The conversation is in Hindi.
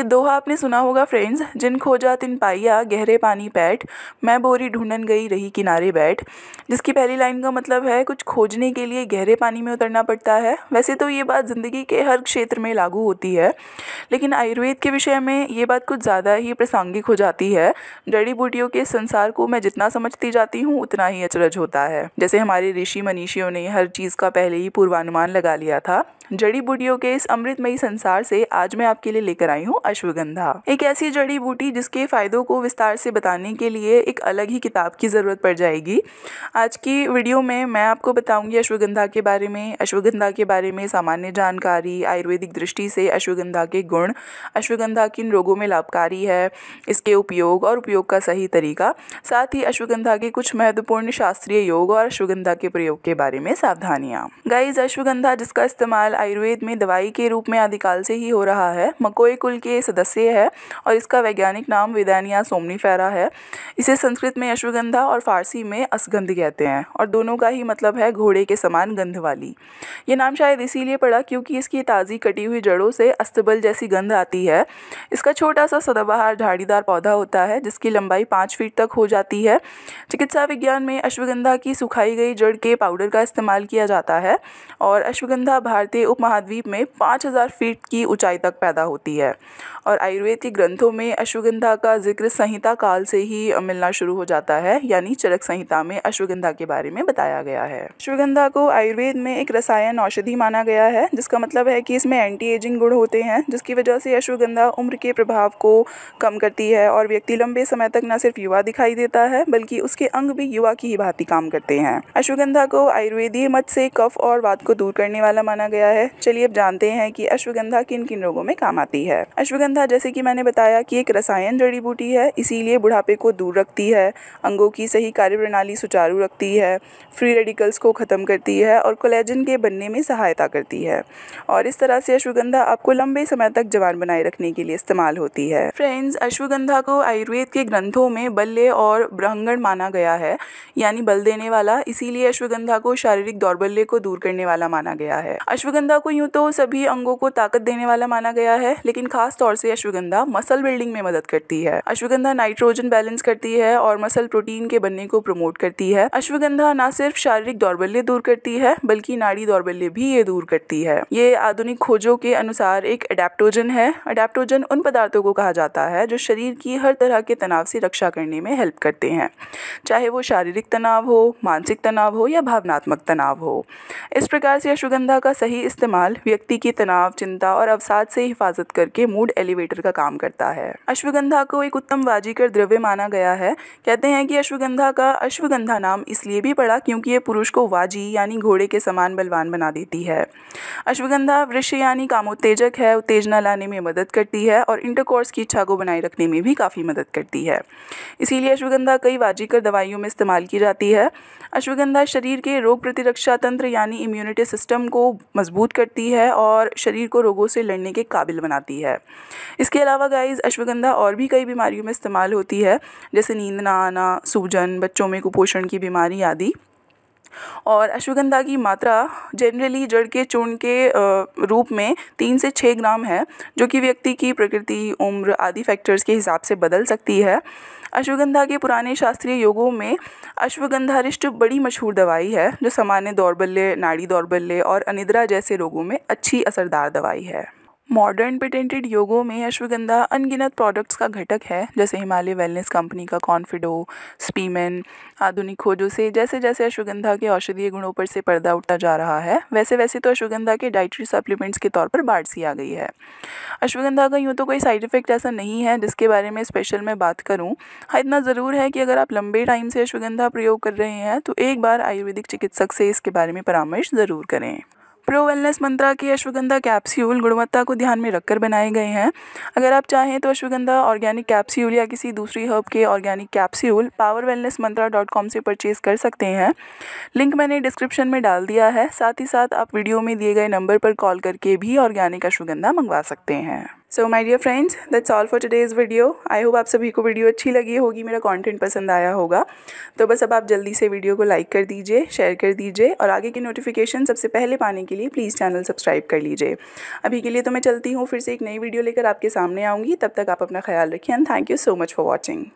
एक दोहा आपने सुना होगा फ्रेंड्स जिन खोजा तिन पाइया गहरे पानी पैठ मैं बोरी ढूंढन गई रही किनारे बैठ जिसकी पहली लाइन का मतलब है कुछ खोजने के लिए गहरे पानी में उतरना पड़ता है वैसे तो ये बात ज़िंदगी के हर क्षेत्र में लागू होती है लेकिन आयुर्वेद के विषय में ये बात कुछ ज़्यादा ही प्रासंगिक हो जाती है जड़ी बूटियों के संसार को मैं जितना समझती जाती हूँ उतना ही अचरज होता है जैसे हमारे ऋषि मनीषियों ने हर चीज़ का पहले ही पूर्वानुमान लगा लिया था जड़ी बूटियों के इस अमृतमयी संसार से आज मैं आपके लिए लेकर आई हूँ अश्वगंधा एक ऐसी जड़ी बूटी जिसके फायदों को विस्तार से बताने के लिए एक अलग ही किताब की ज़रूरत पड़ जाएगी आज की वीडियो में मैं आपको बताऊंगी अश्वगंधा के बारे में अश्वगंधा के बारे में सामान्य जानकारी आयुर्वेदिक दृष्टि से अश्वगंधा के गुण अश्वगंधा किन रोगों में लाभकारी है इसके उपयोग और उपयोग का सही तरीका साथ ही अश्वगंधा के कुछ महत्वपूर्ण शास्त्रीय योग और अश्वगंधा के प्रयोग के बारे में सावधानियाँ गाइज अश्वगंधा जिसका इस्तेमाल आयुर्वेद में दवाई के रूप में आदिकाल से ही हो रहा है मकोई कुल के सदस्य है और इसका वैज्ञानिक नाम विदानिया सोमनीफेरा है इसे संस्कृत में अश्वगंधा और फारसी में असगंध कहते हैं और दोनों का ही मतलब है घोड़े के समान गंध वाली ये नाम शायद इसीलिए पड़ा क्योंकि इसकी ताज़ी कटी हुई जड़ों से अस्तबल जैसी गंध आती है इसका छोटा सा सदाबहार झाड़ीदार पौधा होता है जिसकी लंबाई पाँच फीट तक हो जाती है चिकित्सा विज्ञान में अश्वगंधा की सुखाई गई जड़ के पाउडर का इस्तेमाल किया जाता है और अश्वगंधा भारतीय उपमहाद्वीप में 5000 फीट की ऊंचाई तक पैदा होती है और आयुर्वेदिक ग्रंथों में अश्वगंधा का जिक्र संहिता काल से ही मिलना शुरू हो जाता है यानी चरक संहिता में अश्वगंधा के बारे में बताया गया है अश्वगंधा को आयुर्वेद में एक रसायन औषधि माना गया है जिसका मतलब है कि इसमें एंटी एजिंग गुण होते हैं जिसकी वजह से अश्वगंधा उम्र के प्रभाव को कम करती है और व्यक्ति लंबे समय तक न सिर्फ युवा दिखाई देता है बल्कि उसके अंग भी युवा की ही भांति काम करते हैं अश्वगंधा को आयुर्वेदीय मत से कफ और वाद को दूर करने वाला माना गया है चलिए अब जानते हैं कि अश्वगंधा किन किन रोगों में काम आती है अश्व अश्वगंधा जैसे कि मैंने बताया कि एक रसायन जड़ी बूटी है इसीलिए बुढ़ापे को दूर रखती है अंगों की सही कार्यप्रणाली सुचारू रखती है फ्री रेडिकल्स को ख़त्म करती है और कोलेजन के बनने में सहायता करती है और इस तरह से अश्वगंधा आपको लंबे समय तक जवान बनाए रखने के लिए इस्तेमाल होती है फ्रेंड्स अश्वगंधा को आयुर्वेद के ग्रंथों में बल्ले और ब्रहंगण माना गया है यानी बल देने वाला इसीलिए अश्वगंधा को शारीरिक दौरबल्य को दूर करने वाला माना गया है अश्वगंधा को यूँ तो सभी अंगों को ताकत देने वाला माना गया है लेकिन खास तौर से अश्वगंधा मसल बिल्डिंग में मदद करती है अश्वगंधा नाइट्रोजन बैलेंस करती है और मसल प्रोटीन के बनने को प्रमोट करती है अश्वगंधा न सिर्फ शारीरिक दौर्बल्य दूर करती है बल्कि नाड़ी दौर्बल्य भी ये दूर करती है ये आधुनिक खोजों के अनुसार एक अडेप्टोजन है अडेप्टोजन उन पदार्थों को कहा जाता है जो शरीर की हर तरह के तनाव से रक्षा करने में हेल्प करते हैं चाहे वो शारीरिक तनाव हो मानसिक तनाव हो या भावनात्मक तनाव हो इस प्रकार से अश्वगंधा का सही इस्तेमाल व्यक्ति की तनाव चिंता और अवसाद से हिफाजत करके मूड मूड एलिवेटर का काम करता है अश्वगंधा को एक उत्तम वाजीकर द्रव्य माना गया है कहते हैं कि अश्वगंधा का अश्वगंधा नाम इसलिए भी पड़ा क्योंकि ये पुरुष को वाजी यानी घोड़े के समान बलवान बना देती है अश्वगंधा वृक्ष यानी कामोत्तेजक है उत्तेजना लाने में मदद करती है और इंटरकोर्स की इच्छा को बनाए रखने में भी काफ़ी मदद करती है इसीलिए अश्वगंधा कई वाजीकर दवाइयों में इस्तेमाल की जाती है अश्वगंधा शरीर के रोग प्रतिरक्षा तंत्र यानी इम्यूनिटी सिस्टम को मजबूत करती है और शरीर को रोगों से लड़ने के काबिल बनाती है इसके अलावा गाइज़ अश्वगंधा और भी कई बीमारियों में इस्तेमाल होती है जैसे नींद ना आना सूजन बच्चों में कुपोषण की बीमारी आदि और अश्वगंधा की मात्रा जनरली जड़ के चूर्ण के रूप में तीन से छः ग्राम है जो कि व्यक्ति की प्रकृति उम्र आदि फैक्टर्स के हिसाब से बदल सकती है अश्वगंधा के पुराने शास्त्रीय योगों में अश्वगंधा रिष्ट बड़ी मशहूर दवाई है जो सामान्य दौरबल्य नाड़ी दौरबल्य और अनिद्रा जैसे रोगों में अच्छी असरदार दवाई है मॉडर्न पेटेंटेड योगों में अश्वगंधा अनगिनत प्रोडक्ट्स का घटक है जैसे हिमालय वेलनेस कंपनी का कॉन्फिडो स्पीमेन आधुनिक खोजों से जैसे जैसे अश्वगंधा के औषधीय गुणों पर से पर्दा उठता जा रहा है वैसे वैसे तो अश्वगंधा के डाइटरी सप्लीमेंट्स के तौर पर बाढ़ सी आ गई है अश्वगंधा का यूँ तो कोई साइड इफ़ेक्ट ऐसा नहीं है जिसके बारे में स्पेशल मैं बात करूँ हाँ इतना ज़रूर है कि अगर आप लंबे टाइम से अश्वगंधा प्रयोग कर रहे हैं तो एक बार आयुर्वेदिक चिकित्सक से इसके बारे में परामर्श ज़रूर करें प्रो वेलनेस मंत्रा के अश्वगंधा कैप्स्यूल गुणवत्ता को ध्यान में रखकर बनाए गए हैं अगर आप चाहें तो अश्वगंधा ऑर्गेनिक कैप्स्यूल या किसी दूसरी हर्ब के organic capsule power wellness mantra dot com से परचेज़ कर सकते हैं लिंक मैंने डिस्क्रिप्शन में डाल दिया है साथ ही साथ आप वीडियो में दिए गए नंबर पर कॉल करके भी ऑर्गेनिक अश्वगंधा मंगवा सकते हैं so my dear friends that's all for today's video I hope आप सभी को वीडियो अच्छी लगी होगी मेरा कंटेंट पसंद आया होगा तो बस अब आप जल्दी से वीडियो को लाइक कर दीजिए शेयर कर दीजिए और आगे की नोटिफिकेशन सबसे पहले पाने के लिए प्लीज़ चैनल सब्सक्राइब कर लीजिए अभी के लिए तो मैं चलती हूँ फिर से एक नई वीडियो लेकर आपके सामने आऊँगी तब तक आप अपना ख्याल रखिए and thank you so much for watching